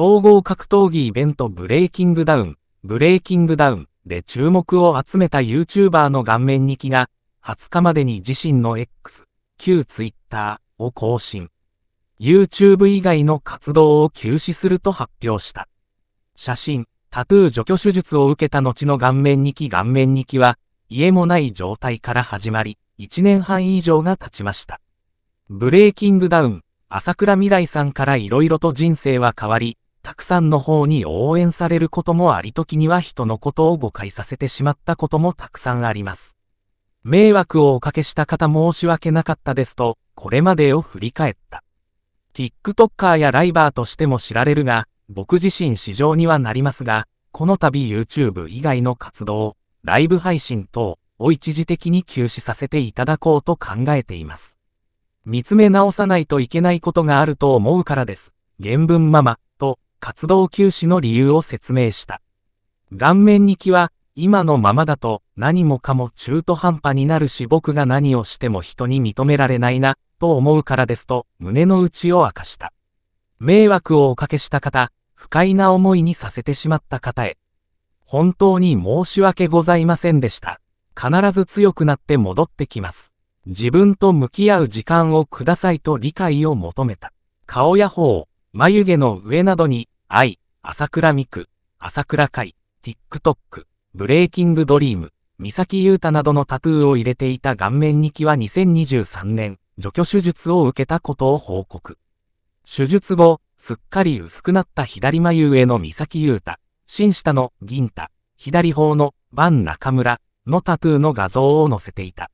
総合格闘技イベントブレイキングダウン、ブレイキングダウンで注目を集めた YouTuber の顔面に気が、20日までに自身の X、旧 Twitter を更新。YouTube 以外の活動を休止すると発表した。写真、タトゥー除去手術を受けた後の顔面に記顔面に記は、家もない状態から始まり、1年半以上が経ちました。ブレイキングダウン、朝倉未来さんから色々と人生は変わり、たくさんの方に応援されることもあり時には人のことを誤解させてしまったこともたくさんあります。迷惑をおかけした方申し訳なかったですと、これまでを振り返った。TikToker やライバーとしても知られるが、僕自身市場にはなりますが、この度 YouTube 以外の活動、ライブ配信等を一時的に休止させていただこうと考えています。見つめ直さないといけないことがあると思うからです。原文ママ。活動休止の理由を説明した。顔面に気は、今のままだと何もかも中途半端になるし僕が何をしても人に認められないな、と思うからですと胸の内を明かした。迷惑をおかけした方、不快な思いにさせてしまった方へ。本当に申し訳ございませんでした。必ず強くなって戻ってきます。自分と向き合う時間をくださいと理解を求めた。顔や頬、眉毛の上などに愛、朝倉美久、朝倉海、TikTok、ブレイキングドリーム、三崎優太などのタトゥーを入れていた顔面2期は2023年、除去手術を受けたことを報告。手術後、すっかり薄くなった左眉上の三崎優太、新下の銀太、左方のバン中村のタトゥーの画像を載せていた。